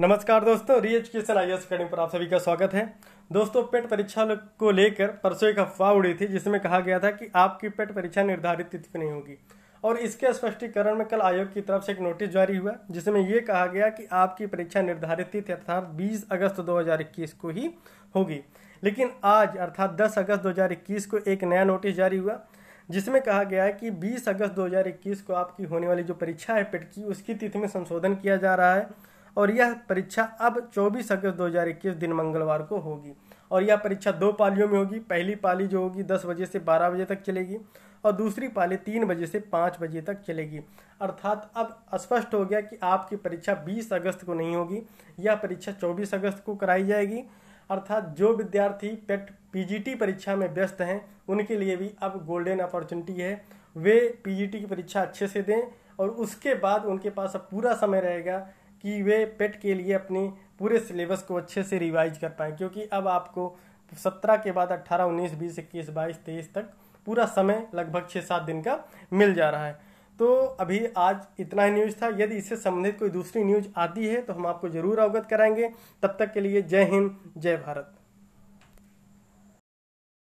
नमस्कार दोस्तों री एजुकेशन आई एस अकेडमी पर आप सभी का स्वागत है दोस्तों पेट परीक्षा को लेकर परसों एक अफवाह उड़ी थी जिसमें कहा गया था कि आपकी पेट परीक्षा निर्धारित तिथि पर नहीं होगी और इसके स्पष्टीकरण में कल आयोग की तरफ से एक नोटिस जारी हुआ जिसमें यह कहा गया कि आपकी परीक्षा निर्धारित तिथि अर्थात बीस अगस्त 2021 को ही होगी लेकिन आज अर्थात दस अगस्त 2021 को एक नया नोटिस जारी हुआ जिसमें कहा गया है कि 20 अगस्त 2021 को आपकी होने वाली जो परीक्षा है पेट की उसकी तिथि में संशोधन किया जा रहा है और यह परीक्षा अब 24 अगस्त 2021 दिन मंगलवार को होगी और यह परीक्षा दो पालियों में होगी पहली पाली जो होगी 10 बजे से 12 बजे तक चलेगी और दूसरी पाली 3 बजे से 5 बजे तक चलेगी अर्थात अब स्पष्ट हो गया कि आपकी परीक्षा 20 अगस्त को नहीं होगी यह परीक्षा 24 अगस्त को कराई जाएगी अर्थात जो विद्यार्थी पेट पीजीटी परीक्षा में व्यस्त हैं उनके लिए भी अब गोल्डन अपॉर्चुनिटी है वे पीजीटी की परीक्षा अच्छे से दें और उसके बाद उनके पास अब पूरा समय रहेगा कि वे पेट के लिए अपने पूरे सिलेबस को अच्छे से रिवाइज कर पाएँ क्योंकि अब आपको सत्रह के बाद अट्ठारह उन्नीस बीस इक्कीस बाईस तेईस तक पूरा समय लगभग छः सात दिन का मिल जा रहा है तो अभी आज इतना ही न्यूज़ था यदि इससे संबंधित कोई दूसरी न्यूज़ आती है तो हम आपको ज़रूर अवगत कराएंगे तब तक के लिए जय हिंद जय भारत